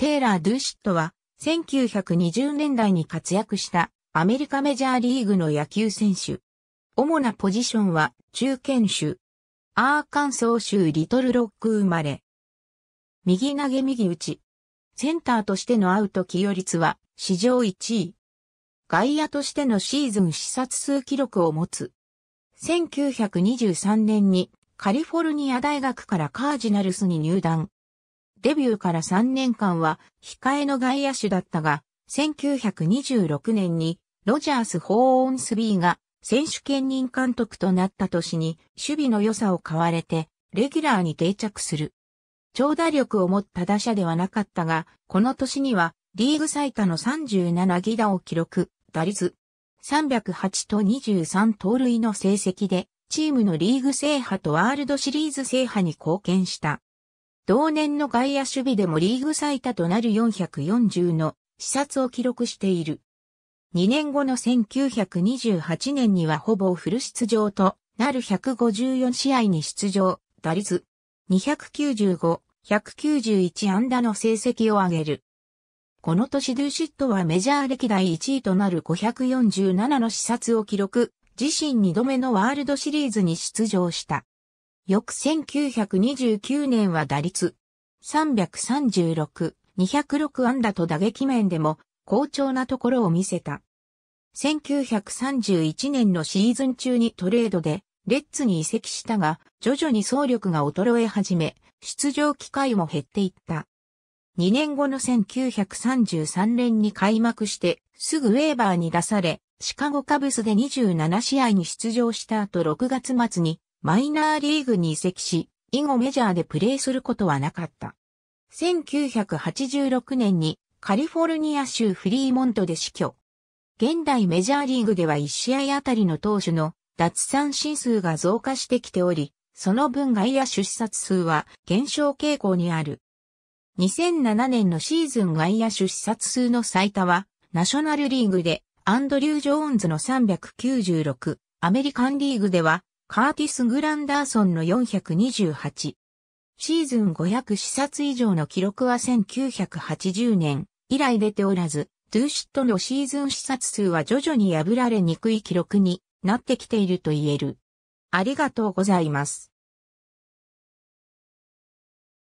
テイラー・ドゥシットは、1920年代に活躍したアメリカメジャーリーグの野球選手。主なポジションは中堅手。アーカンソー州リトルロック生まれ。右投げ右打ち。センターとしてのアウト起用率は史上1位。外野としてのシーズン視察数記録を持つ。1923年にカリフォルニア大学からカージナルスに入団。デビューから3年間は控えの外野手だったが、1926年にロジャース・ホーオンスビーが選手兼任監督となった年に守備の良さを買われてレギュラーに定着する。長打力を持った打者ではなかったが、この年にはリーグ最多の37ギ打を記録、打率308と23盗塁の成績でチームのリーグ制覇とワールドシリーズ制覇に貢献した。同年の外野守備でもリーグ最多となる440の視察を記録している。2年後の1928年にはほぼフル出場となる154試合に出場、打率295、191安打の成績を上げる。この年ドゥシットはメジャー歴代1位となる547の視察を記録、自身2度目のワールドシリーズに出場した。翌1929年は打率336、206安打と打撃面でも好調なところを見せた。1931年のシーズン中にトレードでレッツに移籍したが、徐々に総力が衰え始め、出場機会も減っていった。2年後の1933年に開幕して、すぐウェーバーに出され、シカゴカブスで27試合に出場した後6月末にマイナーリーグに移籍し、以後メジャーでプレーすることはなかった。1986年にカリフォルニア州フリーモントで死去。現代メジャーリーグでは1試合あたりの投手の脱三振数が増加してきており、その分外野出殺数は減少傾向にある。2007年のシーズン外野出殺数の最多は、ナショナルリーグでアンドリュー・ジョーンズの396、アメリカンリーグではカーティス・グランダーソンの428。シーズン500視察以上の記録は1980年以来出ておらず、トゥーシットのシーズン視察数は徐々に破られにくい記録になってきていると言える。ありがとうございます。